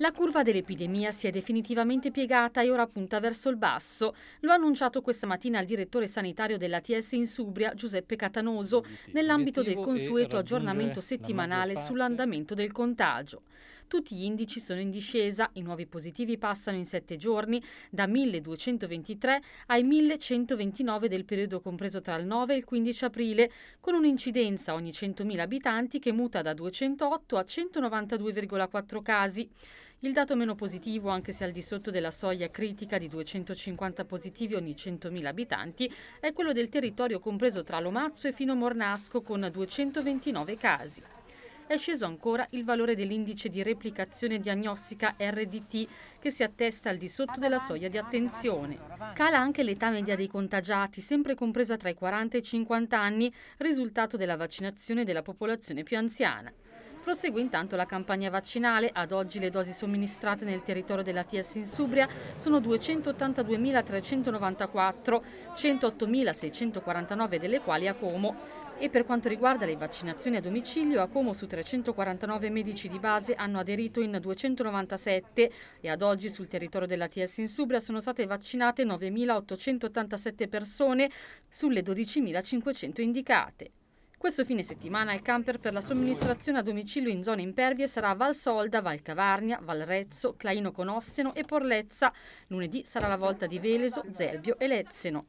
La curva dell'epidemia si è definitivamente piegata e ora punta verso il basso. Lo ha annunciato questa mattina il direttore sanitario dell'ATS in Subria, Giuseppe Catanoso, nell'ambito del consueto aggiornamento settimanale sull'andamento del contagio. Tutti gli indici sono in discesa, i nuovi positivi passano in sette giorni da 1223 ai 1129 del periodo compreso tra il 9 e il 15 aprile, con un'incidenza ogni 100.000 abitanti che muta da 208 a 192,4 casi. Il dato meno positivo, anche se al di sotto della soglia critica di 250 positivi ogni 100.000 abitanti, è quello del territorio compreso tra Lomazzo e Fino Mornasco con 229 casi è sceso ancora il valore dell'indice di replicazione diagnostica RDT che si attesta al di sotto della soglia di attenzione. Cala anche l'età media dei contagiati, sempre compresa tra i 40 e i 50 anni, risultato della vaccinazione della popolazione più anziana. Prosegue intanto la campagna vaccinale. Ad oggi le dosi somministrate nel territorio della TS in Subria sono 282.394, 108.649 delle quali a Como. E per quanto riguarda le vaccinazioni a domicilio, a Como su 349 medici di base hanno aderito in 297 e ad oggi sul territorio della TS in Subria sono state vaccinate 9.887 persone sulle 12.500 indicate. Questo fine settimana il camper per la somministrazione a domicilio in zone impervie sarà Val Solda, Val Cavarnia, Valrezzo, Claino con Osseno e Porlezza. Lunedì sarà la volta di Veleso, Zelbio e Lezzeno.